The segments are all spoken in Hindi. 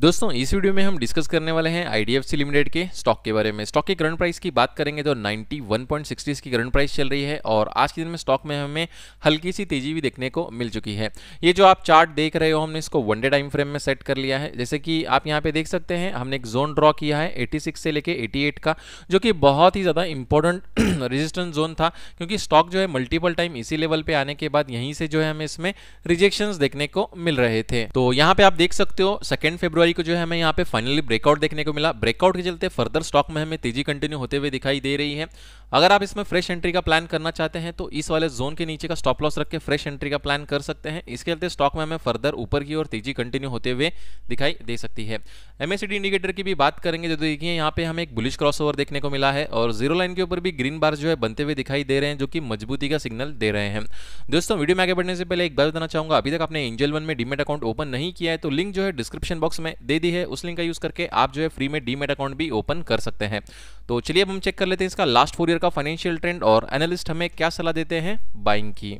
दोस्तों इस वीडियो में हम डिस्कस करने वाले हैं आईडीएफसी लिमिटेड के स्टॉक के बारे में स्टॉक के करंट प्राइस की बात करेंगे तो 91.60 की करंट प्राइस चल रही है और आज के दिन में स्टॉक में हमें हल्की सी तेजी भी देखने को मिल चुकी है ये जो आप चार्ट देख रहे हो हमने इसको वन डे टाइम फ्रेम में सेट कर लिया है जैसे कि आप यहाँ पे देख सकते हैं हमने एक जोन ड्रॉ किया है एटी से लेके एटी का जो कि बहुत ही ज़्यादा इंपॉर्टेंट रजिस्टेंस जोन था क्योंकि स्टॉक जो है मल्टीपल टाइम इसी लेवल पर आने के बाद यहीं से जो है हमें इसमें रिजेक्शन देखने को मिल रहे थे तो यहाँ पे आप देख सकते हो सेकेंड फेब्रुआरी फरवरी को जो है हमें यहाँ पे फाइनली ब्रेकआउट देखने को मिला ब्रेकआउट के चलते फर्दर स्टॉक में हमें तेजी कंटिन्यू होते हुए दिखाई दे रही है अगर आप इसमें फ्रेश एंट्री का प्लान करना चाहते हैं तो इस वाले जोन के नीचे का स्टॉप लॉस रख के फ्रेश एंट्री का प्लान कर सकते हैं इसके चलते स्टॉक में हमें फर्दर ऊपर की ओर तेजी कंटिन्यू होते हुए दिखाई दे सकती है एमएसडी इंडिकेटर की भी बात करेंगे जो तो देखिए यहाँ पे हमें एक बुलिश क्रॉस देखने को मिला है और जीरो लाइन के ऊपर भी ग्रीन बार जो है बनते हुए दिखाई दे रहे हैं जो कि मजबूती का सिग्नल दे रहे हैं दोस्तों वीडियो में आगे बढ़ने से पहले एक बार बताना चाहूंगा अभी तक आपने एंजल वन में डीमेट अकाउंट ओपन नहीं किया है तो लिंक जो है डिस्क्रिप्शन बॉक्स में दे दी है उस लिंक का यूज करके आप जो है फ्री में डीमेट अकाउंट भी ओपन कर सकते हैं तो चलिए अब हम चेक कर लेते हैं इसका लास्ट फोर ईयर का फाइनेंशियल ट्रेंड और एनालिस्ट हमें क्या सलाह देते हैं बाइंग की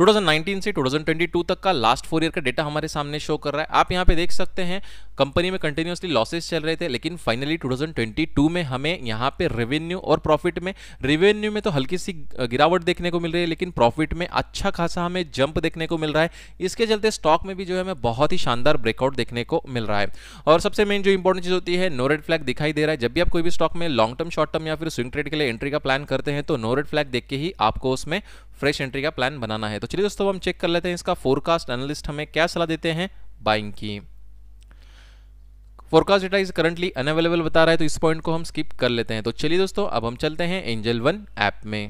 2019 से 2022 तक का लास्ट फोर ईयर का डेटा हमारे सामने शो कर रहा है आप यहां पे देख सकते हैं कंपनी में कंटिन्यूसली लॉसेस चल रहे थे लेकिन फाइनली 2022 में हमें यहाँ पे रेवेन्यू और प्रॉफिट में रेवेन्यू में तो हल्की सी गिरावट देखने को मिल रही है लेकिन प्रॉफिट में अच्छा खासा हमें जंप देखने को मिल रहा है इसके चलते स्टॉक में भी जो है हमें बहुत ही शानदार ब्रेकआउट देखने को मिल रहा है और सबसे मेन जो इंपॉर्टेंट चीज़ होती है नो रेड फ्लैग दिखाई दे रहा है जब भी आप कोई भी स्टॉक में लॉन्ग टर्म शॉर्ट टर्म या फिर स्विंग ट्रेड के लिए एंट्री का प्लान करते हैं तो नो रेड फ्लैग देख के ही आपको उसमें फ्रेश एंट्री का प्लान बनाना है तो चलिए दोस्तों हम चेक कर लेते हैं इसका फोरकास्ट एनालिस्ट हमें क्या सलाह देते हैं बाइंग की forecast data is currently unavailable बता रहा है तो इस पॉइंट को हम स्किप कर लेते हैं तो चलिए दोस्तों अब हम चलते हैं एंजल वन ऐप में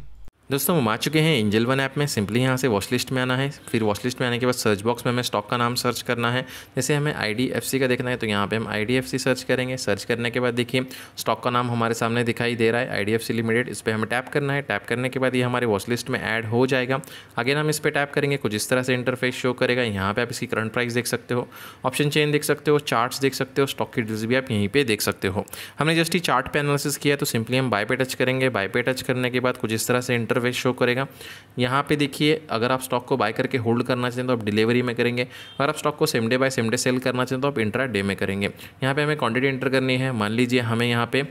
दोस्तों हम आ चुके हैं एंजल वन ऐप में सिंपली यहाँ से वॉच लिस्ट में आना है फिर वॉच लिस्ट में आने के बाद सर्च बॉक्स में हमें स्टॉक का नाम सर्च करना है जैसे हमें आईडीएफसी का देखना है तो यहाँ पे हम आईडीएफसी सर्च करेंगे सर्च करने के बाद देखिए स्टॉक का नाम हमारे सामने दिखाई दे रहा है आई लिमिटेड इस पर हमें टैप करना है टैप करने के बाद ये हमारे वॉच लिस्ट में एड हो जाएगा अगेन हम इस पर टैप करेंगे कुछ इस तरह से इंटरफेस शो करेगा यहाँ पर आप इसकी करंट प्राइस देख सकते हो ऑप्शन चेन देख सकते हो चार्ट देख सकते हो स्टॉक की डिल्स भी आप यहीं पर देख सकते हो हमने जस्ट ही चार्ट पर एनालिसिस किया तो सिंपली हम बाय पे टच करेंगे बाय पे टच करने के बाद कुछ इस तरह से इंटर सर्वे शो करेगा यहाँ पे देखिए अगर आप स्टॉक को बाय करके होल्ड करना चाहें तो आप डिलीवरी में करेंगे अगर आप स्टॉक को same day buy same day sell करना चाहें तो आप इंट्रा डे में करेंगे यहाँ पे हमें क्वांटिटी एंटर करनी है मान लीजिए हमें यहाँ पे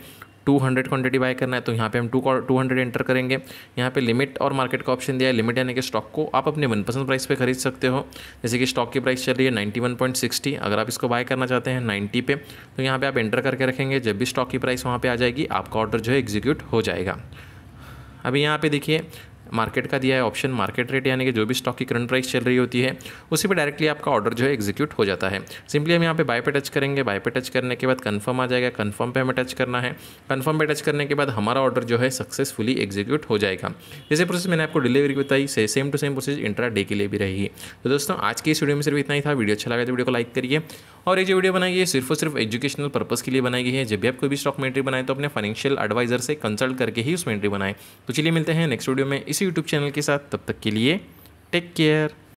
200 क्वांटिटी बाय करना है तो यहाँ पे हम टू टू हंड्रेड एंटर करेंगे यहाँ पे लिमिट और मार्केट का ऑप्शन दिया है लिमिट यानी कि स्टॉक को आप अपने मनपसंद प्राइस पे खरीद सकते हो जैसे कि स्टॉक की प्राइस चल रही है 91.60 अगर आप इसको बाय करना चाहते हैं 90 पे तो यहाँ पे आप एंटर करके रखेंगे जब भी स्टॉक की प्राइस वहाँ पर आ जाएगी आपका ऑर्डर जो है एग्जीक्यूट हो जाएगा अभी यहाँ पे देखिए मार्केट का दिया है ऑप्शन मार्केट रेट यानी कि जो भी स्टॉक की करंट प्राइस चल रही होती है उसी पर डायरेक्टली आपका ऑर्डर जो है एग्जीक्यूट हो जाता है सिंपली हम यहाँ पे बाय पे टच करेंगे बाय पे टच करने के बाद कंफर्म आ जाएगा कन्फर्म पे हमें टच करना है कन्फर्म पे टच करने के बाद हमारा ऑर्डर जो है सक्सेसफुली एग्जीक्यूट हो जाएगा जैसे प्रोसेस मैंने आपको डिलीवरी बताई से, same to same process intraday के लिए भी रहेगी तो दोस्तों आज की इस वीडियो में सिर्फ इतना ही था वीडियो अच्छा लगा तो वीडियो को लाइक करिए और ये जो वीडियो बनाई है सिर्फ और सिर्फ एजुकेशनल पर्पज़ के लिए बनाई गई है जब भी आप कोई भी स्टॉक में एंट्री बनाए तो अपने फाइनेंशियल एडवाइजर से कंसल्ट करके ही उसमें एंट्री बनाए तो चलिए मिलते हैं नेक्स्ट वीडियो में इस इसी यूट्यूब चैनल के साथ तब तक के लिए टेक केयर